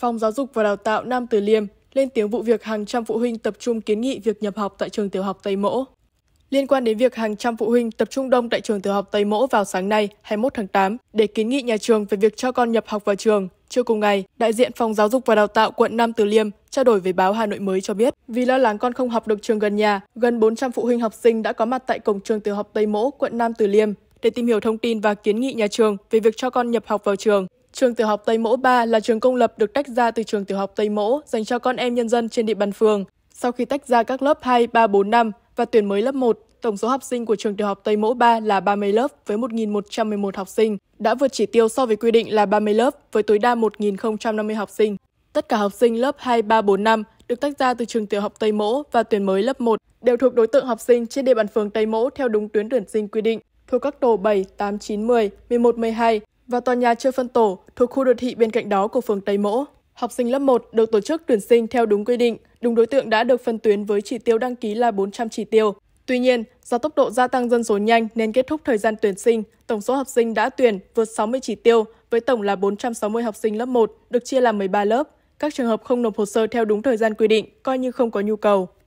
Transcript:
Phòng Giáo dục và Đào tạo Nam Từ Liêm lên tiếng vụ việc hàng trăm phụ huynh tập trung kiến nghị việc nhập học tại trường tiểu học Tây Mỗ. Liên quan đến việc hàng trăm phụ huynh tập trung đông tại trường tiểu học Tây Mỗ vào sáng nay, 21 tháng 8, để kiến nghị nhà trường về việc cho con nhập học vào trường, Trưa cùng ngày, đại diện Phòng Giáo dục và Đào tạo quận Nam Từ Liêm trao đổi với báo Hà Nội mới cho biết, vì lo lắng con không học được trường gần nhà, gần 400 phụ huynh học sinh đã có mặt tại cổng trường tiểu học Tây Mỗ, quận Nam Từ Liêm để tìm hiểu thông tin và kiến nghị nhà trường về việc cho con nhập học vào trường. Trường tiểu học Tây Mỗ 3 là trường công lập được tách ra từ trường tiểu học Tây Mỗ dành cho con em nhân dân trên địa bàn phường. Sau khi tách ra các lớp 2, 3, 4, 5 và tuyển mới lớp 1, tổng số học sinh của trường tiểu học Tây Mỗ 3 là 30 lớp với 1.111 học sinh, đã vượt chỉ tiêu so với quy định là 30 lớp với tối đa 1.050 học sinh. Tất cả học sinh lớp 2, 3, 4, 5 được tách ra từ trường tiểu học Tây Mỗ và tuyển mới lớp 1 đều thuộc đối tượng học sinh trên địa bàn phường Tây Mỗ theo đúng tuyến tuyển sinh quy định thuộc các tổ 7, 8, 9, 10, 11, 12 và tòa nhà chưa phân tổ thuộc khu đô thị bên cạnh đó của phường Tây Mỗ. Học sinh lớp 1 được tổ chức tuyển sinh theo đúng quy định, đúng đối tượng đã được phân tuyến với chỉ tiêu đăng ký là 400 chỉ tiêu. Tuy nhiên, do tốc độ gia tăng dân số nhanh nên kết thúc thời gian tuyển sinh, tổng số học sinh đã tuyển vượt 60 chỉ tiêu với tổng là 460 học sinh lớp 1 được chia làm 13 lớp. Các trường hợp không nộp hồ sơ theo đúng thời gian quy định coi như không có nhu cầu.